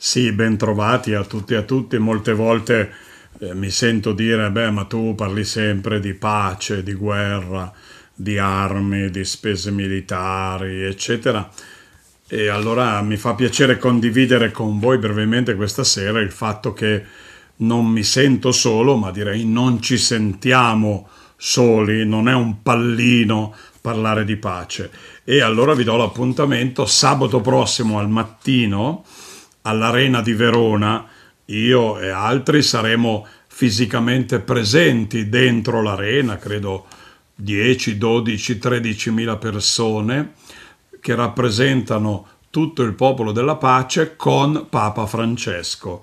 Sì, bentrovati a tutti e a tutti. Molte volte eh, mi sento dire, beh, ma tu parli sempre di pace, di guerra, di armi, di spese militari, eccetera. E allora mi fa piacere condividere con voi brevemente questa sera il fatto che non mi sento solo, ma direi non ci sentiamo soli, non è un pallino parlare di pace. E allora vi do l'appuntamento sabato prossimo al mattino all'Arena di Verona, io e altri saremo fisicamente presenti dentro l'arena, credo 10, 12, 13 mila persone che rappresentano tutto il popolo della pace con Papa Francesco.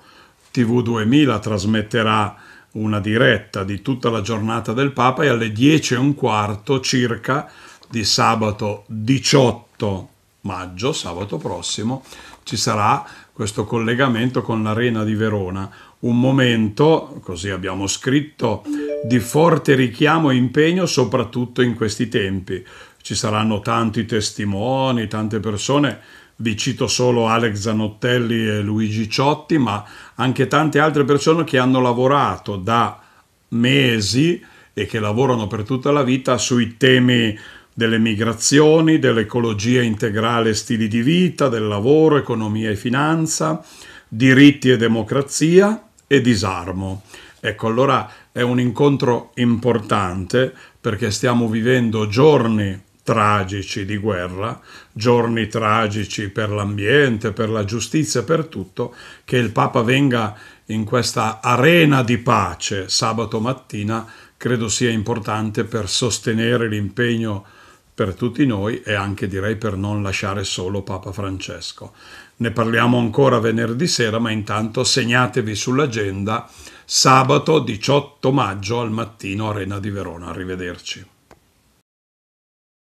TV2000 trasmetterà una diretta di tutta la giornata del Papa e alle 10 e un quarto circa di sabato 18 maggio, sabato prossimo, ci sarà questo collegamento con l'Arena di Verona. Un momento, così abbiamo scritto, di forte richiamo e impegno, soprattutto in questi tempi. Ci saranno tanti testimoni, tante persone. Vi cito solo Alex Zanottelli e Luigi Ciotti, ma anche tante altre persone che hanno lavorato da mesi e che lavorano per tutta la vita sui temi delle migrazioni, dell'ecologia integrale e stili di vita, del lavoro, economia e finanza, diritti e democrazia e disarmo. Ecco, allora è un incontro importante perché stiamo vivendo giorni tragici di guerra, giorni tragici per l'ambiente, per la giustizia, per tutto, che il Papa venga in questa arena di pace sabato mattina credo sia importante per sostenere l'impegno per tutti noi e anche direi per non lasciare solo Papa Francesco. Ne parliamo ancora venerdì sera, ma intanto segnatevi sull'agenda sabato 18 maggio al mattino Arena di Verona. Arrivederci.